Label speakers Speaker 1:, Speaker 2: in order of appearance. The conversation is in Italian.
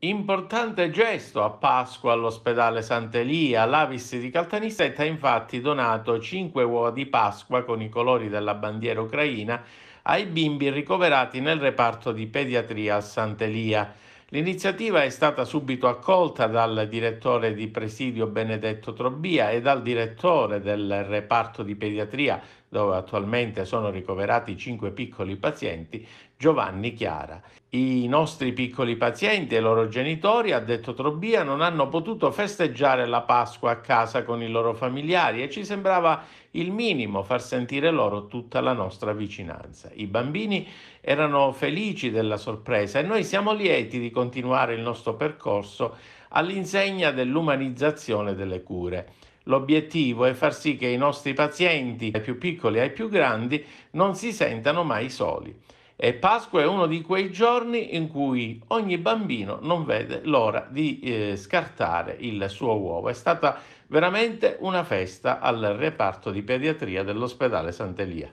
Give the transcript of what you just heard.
Speaker 1: Importante gesto a Pasqua all'ospedale Sant'Elia. L'Avis di Caltanissetta ha infatti donato 5 uova di Pasqua con i colori della bandiera ucraina ai bimbi ricoverati nel reparto di pediatria a Sant'Elia. L'iniziativa è stata subito accolta dal direttore di presidio Benedetto Trobbia e dal direttore del reparto di pediatria dove attualmente sono ricoverati cinque piccoli pazienti, Giovanni Chiara. I nostri piccoli pazienti e i loro genitori, ha detto Trobia, non hanno potuto festeggiare la Pasqua a casa con i loro familiari e ci sembrava il minimo far sentire loro tutta la nostra vicinanza. I bambini erano felici della sorpresa e noi siamo lieti di continuare il nostro percorso all'insegna dell'umanizzazione delle cure. L'obiettivo è far sì che i nostri pazienti, dai più piccoli ai più grandi, non si sentano mai soli. E Pasqua è uno di quei giorni in cui ogni bambino non vede l'ora di eh, scartare il suo uovo. È stata veramente una festa al reparto di pediatria dell'ospedale Sant'Elia.